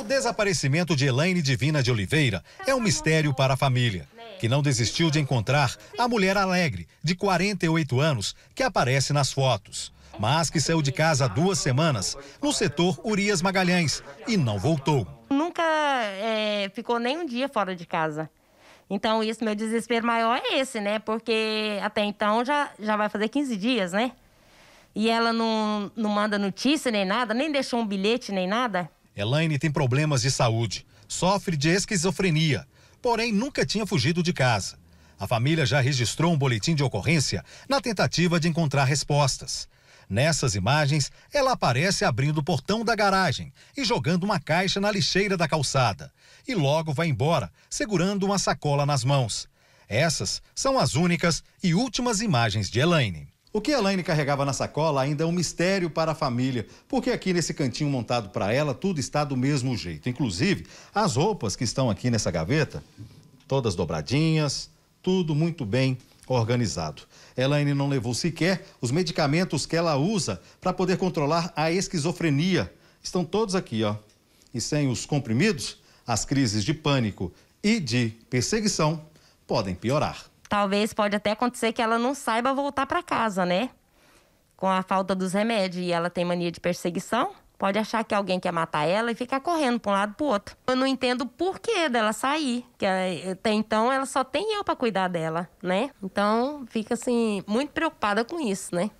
O desaparecimento de Elaine Divina de Oliveira é um mistério para a família, que não desistiu de encontrar a mulher alegre, de 48 anos, que aparece nas fotos, mas que saiu de casa há duas semanas, no setor Urias Magalhães, e não voltou. Nunca é, ficou nem um dia fora de casa. Então, isso, meu desespero maior é esse, né? Porque até então já, já vai fazer 15 dias, né? E ela não, não manda notícia nem nada, nem deixou um bilhete nem nada. Elaine tem problemas de saúde, sofre de esquizofrenia, porém nunca tinha fugido de casa. A família já registrou um boletim de ocorrência na tentativa de encontrar respostas. Nessas imagens, ela aparece abrindo o portão da garagem e jogando uma caixa na lixeira da calçada. E logo vai embora, segurando uma sacola nas mãos. Essas são as únicas e últimas imagens de Elaine. O que Elaine carregava na sacola ainda é um mistério para a família, porque aqui nesse cantinho montado para ela, tudo está do mesmo jeito. Inclusive, as roupas que estão aqui nessa gaveta, todas dobradinhas, tudo muito bem organizado. Elaine não levou sequer os medicamentos que ela usa para poder controlar a esquizofrenia. Estão todos aqui, ó. E sem os comprimidos, as crises de pânico e de perseguição podem piorar talvez pode até acontecer que ela não saiba voltar para casa, né? Com a falta dos remédios e ela tem mania de perseguição, pode achar que alguém quer matar ela e ficar correndo para um lado para outro. Eu não entendo o porquê dela sair, que eh, até então ela só tem eu para cuidar dela, né? Então, fica assim muito preocupada com isso, né?